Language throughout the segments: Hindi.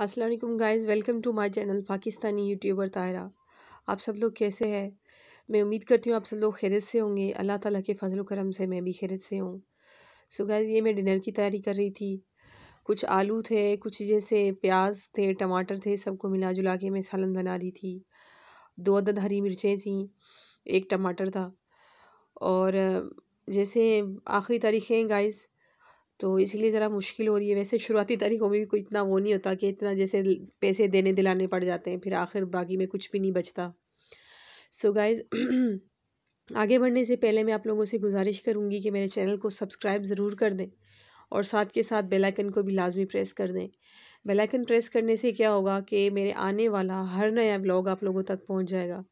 Aslam guys welcome to my channel Pakistani YouTuber Tayra आप सब लोग कैसे हैं मैं उम्मीद करती हूँ आप सब लोग खैरत से होंगे अल्लाह ताला के फजल करम से मैं भी खैरत से हूँ सो गाइज़ ये मैं डिनर की तैयारी कर रही थी कुछ आलू थे कुछ जैसे प्याज थे टमाटर थे सबको मिला जुला के मैं सालन बना रही थी दो अदद हरी मिर्चें थी एक टमाटर था और जैसे आखिरी तारीखें गाइज़ तो इसलिए ज़रा मुश्किल हो रही है वैसे शुरुआती तारीखों में भी कोई इतना वो नहीं होता कि इतना जैसे पैसे देने दिलाने पड़ जाते हैं फिर आखिर बाकी में कुछ भी नहीं बचता सो so गाइज़ आगे बढ़ने से पहले मैं आप लोगों से गुजारिश करूँगी कि मेरे चैनल को सब्सक्राइब ज़रूर कर दें और साथ के साथ बेलाइकन को भी लाजमी प्रेस कर दें बेलाइकन प्रेस करने से क्या होगा कि मेरे आने वाला हर नया ब्लॉग आप लोगों तक पहुँच जाएगा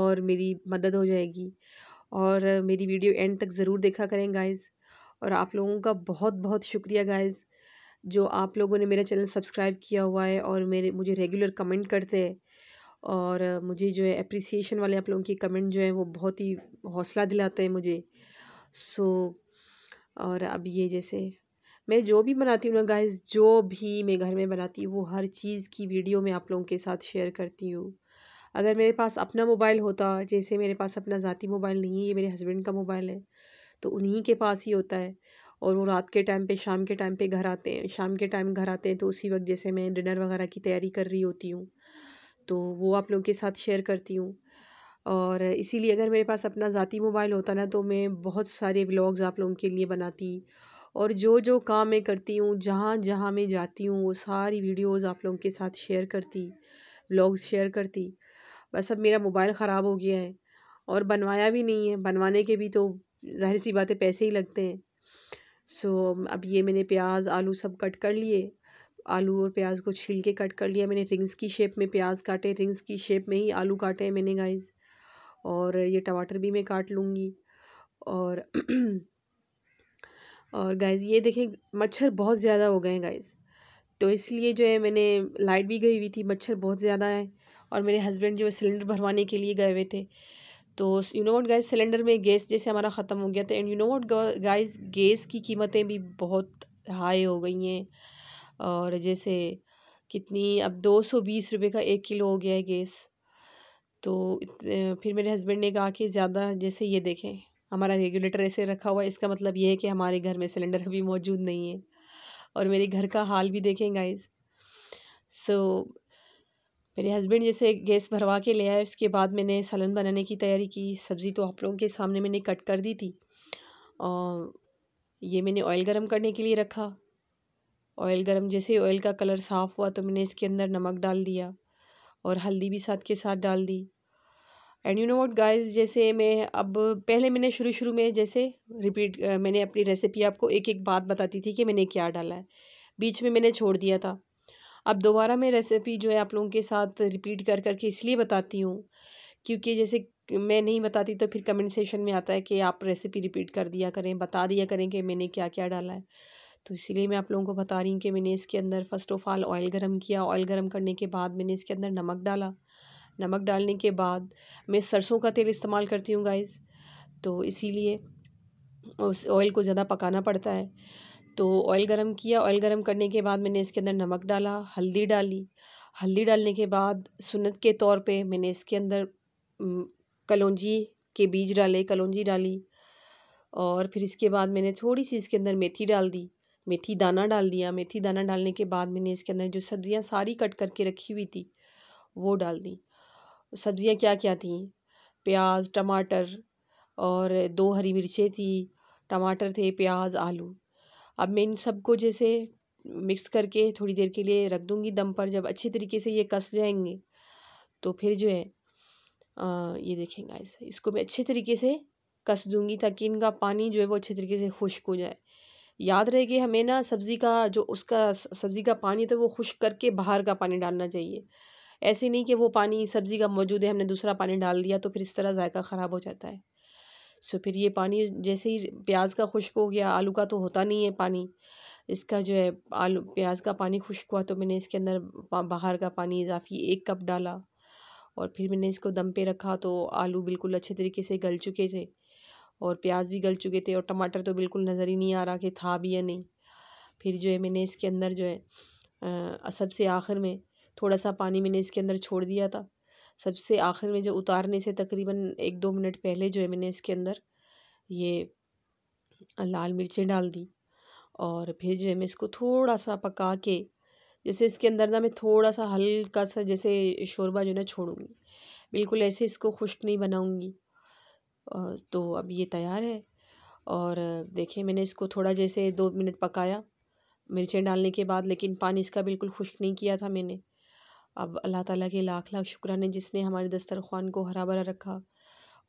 और मेरी मदद हो जाएगी और मेरी वीडियो एंड तक ज़रूर देखा करें गाइज़ और आप लोगों का बहुत बहुत शुक्रिया गाइज़ जो आप लोगों ने मेरा चैनल सब्सक्राइब किया हुआ है और मेरे मुझे रेगुलर कमेंट करते हैं और मुझे जो है अप्रिसिएशन वाले आप लोगों की कमेंट जो है वो बहुत ही हौसला दिलाते हैं मुझे सो so, और अब ये जैसे मैं जो भी बनाती हूँ ना गाइस जो भी मैं घर में बनाती हूँ वो हर चीज़ की वीडियो मैं आप लोगों के साथ शेयर करती हूँ अगर मेरे पास अपना मोबाइल होता जैसे मेरे पास अपना ज़ाती मोबाइल नहीं है ये मेरे हस्बैंड का मोबाइल है तो उन्हीं के पास ही होता है और वो रात के टाइम पे शाम के टाइम पे घर आते हैं शाम के टाइम घर आते हैं तो उसी वक्त जैसे मैं डिनर वगैरह की तैयारी कर रही होती हूँ तो वो आप लोगों के साथ शेयर करती हूँ और इसीलिए अगर मेरे पास अपना ज़ाती मोबाइल होता ना तो मैं बहुत सारे व्लॉग्स आप लोगों के लिए बनाती और जो जो काम मैं करती हूँ जहाँ जहाँ मैं जाती हूँ वो सारी वीडियोज़ आप लोगों के साथ शेयर करती व्लॉग्स शेयर करती बस अब मेरा मोबाइल ख़राब हो गया है और बनवाया भी नहीं है बनवाने के भी तो ज़ाहिर सी बात है पैसे ही लगते हैं सो so, अब ये मैंने प्याज आलू सब कट कर लिए आलू और प्याज को छील के कट कर लिया मैंने रिंग्स की शेप में प्याज काटे रिंग्स की शेप में ही आलू काटे हैं मैंने गाइस और ये टमाटर भी मैं काट लूँगी और और गाइस ये देखें मच्छर बहुत ज़्यादा हो गए हैं गाइस तो इसलिए जो है मैंने लाइट भी गई हुई थी मच्छर बहुत ज़्यादा है और मेरे हस्बैंड जो है सिलेंडर भरवाने के लिए गए हुए थे तो you know what guys cylinder में गैस जैसे हमारा ख़त्म हो गया था and you know what guys gas की कीमतें भी बहुत हाई हो गई हैं और जैसे कितनी अब दो सौ बीस रुपये का एक किलो हो गया है गैस तो फिर मेरे हस्बैंड ने कहा कि ज़्यादा जैसे ये देखें हमारा रेगुलेटर ऐसे रखा हुआ है इसका मतलब ये है कि हमारे घर में सिलेंडर अभी मौजूद नहीं है और मेरे घर का हाल भी देखें गाइज सो so, मेरे हस्बैंड जैसे गैस भरवा के ले आए उसके बाद मैंने सालन बनाने की तैयारी की सब्ज़ी तो आप लोगों के सामने मैंने कट कर दी थी और ये मैंने ऑयल गरम करने के लिए रखा ऑयल गरम जैसे ऑयल का कलर साफ़ हुआ तो मैंने इसके अंदर नमक डाल दिया और हल्दी भी साथ के साथ डाल दी and you know what guys जैसे मैं अब पहले मैंने शुरू शुरू में जैसे रिपीट मैंने अपनी रेसिपी आपको एक एक बात बताती थी कि मैंने क्या डाला है बीच में मैंने छोड़ दिया था अब दोबारा मैं रेसिपी जो है आप लोगों के साथ रिपीट कर करके इसलिए बताती हूँ क्योंकि जैसे मैं नहीं बताती तो फिर कमेंट सेशन में आता है कि आप रेसिपी रिपीट कर दिया करें बता दिया करें कि मैंने क्या क्या डाला है तो इसीलिए मैं आप लोगों को बता रही हूँ कि मैंने इसके अंदर फ़र्स्ट ऑफ़ ऑल ऑयल गर्म किया ऑयल गर्म करने के बाद मैंने इसके अंदर नमक डाला नमक डालने के बाद मैं सरसों का तेल इस्तेमाल करती हूँ गाइज तो इसीलिए उस ऑयल को ज़्यादा पकाना पड़ता है तो ऑयल गरम किया ऑयल गरम करने के बाद मैंने इसके अंदर नमक डाला हल्दी डाली हल्दी डालने के बाद सुनत के तौर पे मैंने इसके अंदर कलौजी के बीज डाले कलौजी डाली और फिर इसके बाद मैंने थोड़ी सी इसके अंदर मेथी डाल दी मेथी दाना डाल दिया मेथी दाना डालने के बाद मैंने इसके अंदर जो सब्ज़ियाँ सारी कट करके रखी हुई थी वो डाल दी सब्ज़ियाँ क्या क्या थी प्याज टमाटर और दो हरी मिर्चें थी टमाटर थे प्याज आलू अब मैं इन सबको जैसे मिक्स करके थोड़ी देर के लिए रख दूँगी दम पर जब अच्छे तरीके से ये कस जाएंगे तो फिर जो है आ, ये देखेंगे गाइस इसको मैं अच्छे तरीके से कस दूँगी ताकि इनका पानी जो है वो अच्छे तरीके से खुश्क हो जाए याद रहे कि हमें ना सब्ज़ी का जो उसका सब्ज़ी का पानी तो वो खुश्क करके बाहर का पानी डालना चाहिए ऐसे नहीं कि वो पानी सब्ज़ी का मौजूद है हमने दूसरा पानी डाल दिया तो फिर इस तरह जायका ख़राब हो जाता है सो फिर ये पानी जैसे ही प्याज का खुश्क हो गया आलू का तो होता नहीं है पानी इसका जो है आलू प्याज का पानी खुश्क हुआ तो मैंने इसके अंदर बाहर का पानी इजाफी एक कप डाला और फिर मैंने इसको दम पे रखा तो आलू बिल्कुल अच्छे तरीके से गल चुके थे और प्याज भी गल चुके थे और टमाटर तो बिल्कुल नज़र ही नहीं आ रहा कि था भी या नहीं फिर जो है मैंने इसके अंदर जो है सबसे आखिर में थोड़ा सा पानी मैंने इसके अंदर छोड़ दिया था सबसे आखिर में जो उतारने से तकरीबन एक दो मिनट पहले जो है मैंने इसके अंदर ये लाल मिर्चें डाल दी और फिर जो है मैं इसको थोड़ा सा पका के जैसे इसके अंदर ना मैं थोड़ा सा हल्का सा जैसे शोरबा जो है ना छोड़ूंगी बिल्कुल ऐसे इसको खुश्क नहीं बनाऊंगी तो अब ये तैयार है और देखिए मैंने इसको थोड़ा जैसे दो मिनट पकाया मिर्चें डालने के बाद लेकिन पानी इसका बिल्कुल खुश्क नहीं किया था मैंने अब अल्लाह ताला के लाख लाख शुक्राना जिसने हमारे दस्तरखान को हरा भरा रखा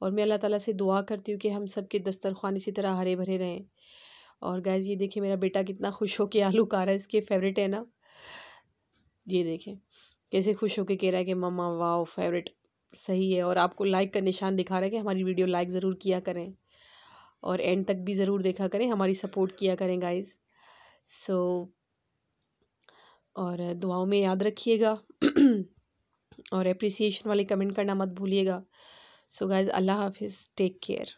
और मैं अल्लाह ताला से दुआ करती हूँ कि हम सब के दस्तरखान इसी तरह हरे भरे रहें और गैज़ ये देखिए मेरा बेटा कितना खुश हो के आलू का रहा है इसके फेवरेट है ना ये देखें कैसे खुश के कह रहा है कि ममा वाह फेवरेट सही है और आपको लाइक का निशान दिखा रहा है कि हमारी वीडियो लाइक ज़रूर किया करें और एंड तक भी ज़रूर देखा करें हमारी सपोर्ट किया करें गाइज़ सो so, और दुआओं में याद रखिएगा और अप्रिसिएशन वाले कमेंट करना मत भूलिएगा सो गाइज़ अल्लाह हाफिज़ टेक केयर